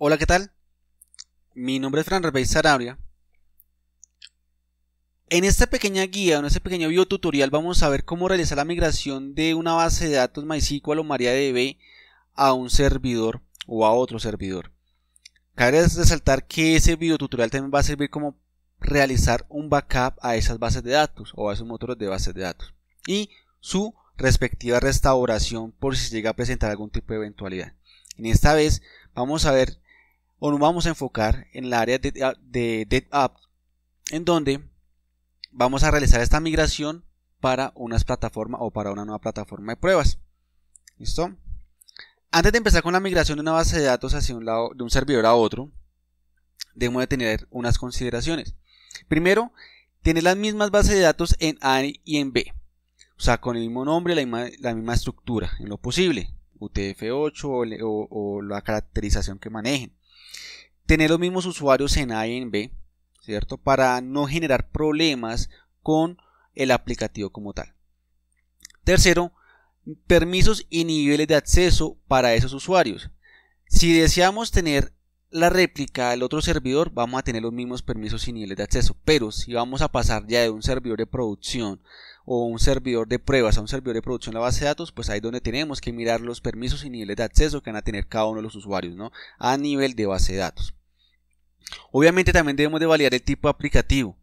Hola, ¿qué tal? Mi nombre es Fran Rebey Sarabia. En esta pequeña guía, en este pequeño video tutorial vamos a ver cómo realizar la migración de una base de datos MySQL o MariaDB a un servidor o a otro servidor. Cabe resaltar que ese tutorial también va a servir como realizar un backup a esas bases de datos o a esos motores de bases de datos y su respectiva restauración por si llega a presentar algún tipo de eventualidad. En esta vez vamos a ver o nos vamos a enfocar en el área de, ah, de, App, en donde vamos a realizar esta migración para una plataforma o para una nueva plataforma de pruebas. ¿Listo? Antes de empezar con la migración de una base de datos hacia un lado, de un servidor a otro, debemos de tener unas consideraciones. Primero, tener las mismas bases de datos en A y en B. O sea, con el mismo nombre, la misma, estructura, en lo posible. UTF-8 o la caracterización que manejen tener los mismos usuarios en A y en B, ¿cierto? Para no generar problemas con el aplicativo como tal. Tercero, permisos y niveles de acceso para esos usuarios. Si deseamos tener la réplica del otro servidor, vamos a tener los mismos permisos y niveles de acceso. Pero si vamos a pasar ya de un servidor de producción o un servidor de pruebas a un servidor de producción en la base de datos, pues ahí es donde tenemos que mirar los permisos y niveles de acceso que van a tener cada uno de los usuarios, ¿no? A nivel de base de datos. Obviamente también debemos de validar el tipo de aplicativo,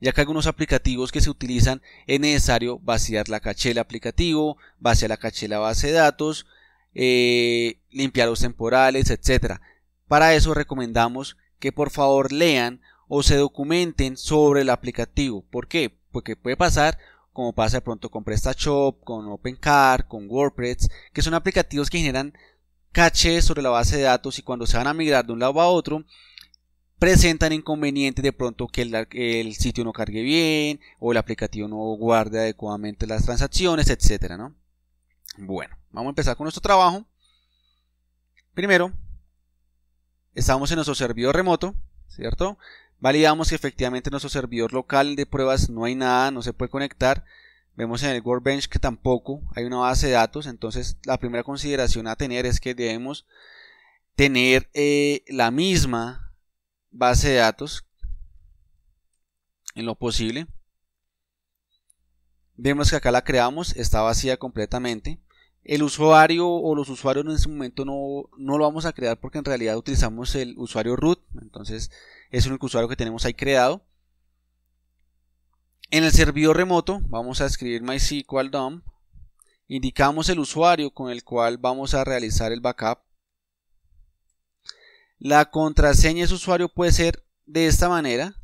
ya que algunos aplicativos que se utilizan es necesario vaciar la caché del aplicativo, vaciar la caché de la base de datos, eh, limpiar los temporales, etc. Para eso recomendamos que por favor lean o se documenten sobre el aplicativo. ¿Por qué? Porque puede pasar como pasa de pronto con PrestaShop, con OpenCard, con WordPress, que son aplicativos que generan caché sobre la base de datos y cuando se van a migrar de un lado a otro, presentan inconvenientes de pronto que el, sitio no cargue bien o el aplicativo no guarde adecuadamente las transacciones, etcétera, Bueno, vamos a empezar con nuestro trabajo. Primero, estamos en nuestro servidor remoto, ¿cierto? Validamos que efectivamente en nuestro servidor local de pruebas no hay nada, no se puede conectar. Vemos en el Workbench que tampoco hay una base de datos, entonces la primera consideración a tener es que debemos tener eh, la misma base de datos en lo posible. Vemos que acá la creamos, está vacía completamente. El usuario o los usuarios en este momento no, no lo vamos a crear porque en realidad utilizamos el usuario root. Entonces es el único usuario que tenemos ahí creado. En el servidor remoto vamos a escribir mysql dump. Indicamos el usuario con el cual vamos a realizar el backup la contraseña de su usuario puede ser de esta manera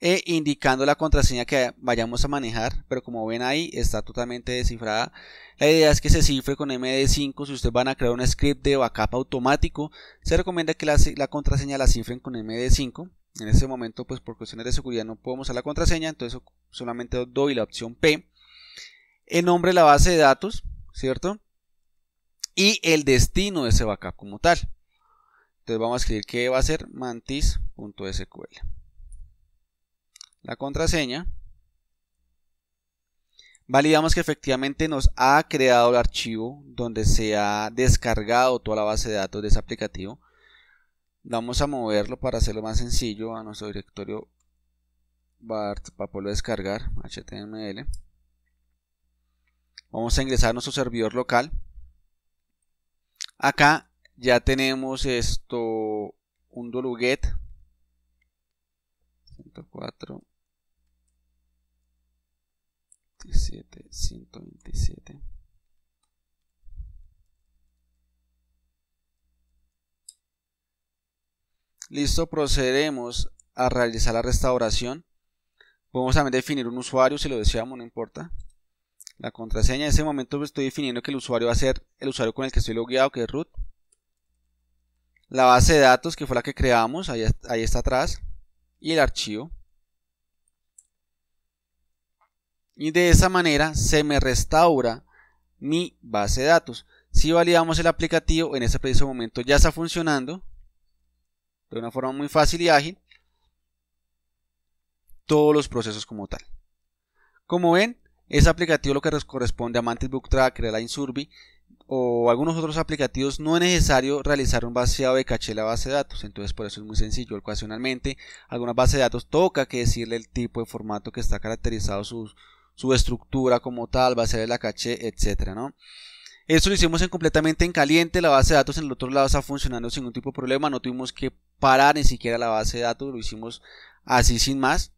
e indicando la contraseña que vayamos a manejar, pero como ven ahí está totalmente descifrada. La idea es que se cifre con MD5, si ustedes van a crear un script de backup automático, se recomienda que la, contraseña la cifren con MD5. En este momento, pues por cuestiones de seguridad no podemos usar la contraseña, entonces solamente doy la opción P. El nombre de la base de datos, ¿cierto? Y el destino de ese backup como tal. Entonces vamos a escribir que va a ser mantis.sql. La contraseña. Validamos que efectivamente nos ha creado el archivo donde se ha descargado toda la base de datos de ese aplicativo. Vamos a moverlo para hacerlo más sencillo a nuestro directorio BART para poderlo descargar HTML. Vamos a ingresar a nuestro servidor local. Acá ya tenemos esto, un Doluget. 104. Listo, procedemos a realizar la restauración. Podemos también definir un usuario si lo deseamos, no importa. La contraseña, en ese momento estoy definiendo que el usuario va a ser el usuario con el que estoy logueado, que es root la base de datos que fue la que creamos, ahí, está atrás, y el archivo. Y de esa manera se me restaura mi base de datos. Si validamos el aplicativo, en ese preciso momento ya está funcionando de una forma muy fácil y ágil todos los procesos como tal. Como ven, ese aplicativo lo que corresponde a Mantis Book Tracker, a la Insurbi, o algunos otros aplicativos no es necesario realizar un vaciado de caché la base de datos. Entonces por eso es muy sencillo. Ocasionalmente algunas bases de datos toca que decirle el tipo de formato que está caracterizado su, estructura como tal, base de la caché, etcétera, ¿no? Esto lo hicimos completamente en caliente, la base de datos en el otro lado está funcionando sin ningún tipo de problema, no tuvimos que parar ni siquiera la base de datos, lo hicimos así sin más,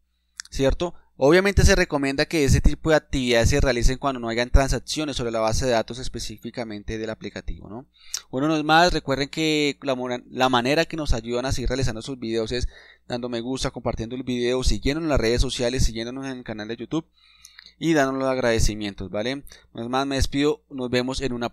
¿cierto? Obviamente se recomienda que ese tipo de actividades se realicen cuando no hayan transacciones sobre la base de datos específicamente del aplicativo. ¿no? Bueno, no es más, recuerden que la, manera que nos ayudan a seguir realizando sus videos es dando me gusta, compartiendo el video, siguiéndonos en las redes sociales, siguiéndonos en el canal de YouTube y dándonos los agradecimientos, ¿vale? No es más, me despido, nos vemos en una próxima.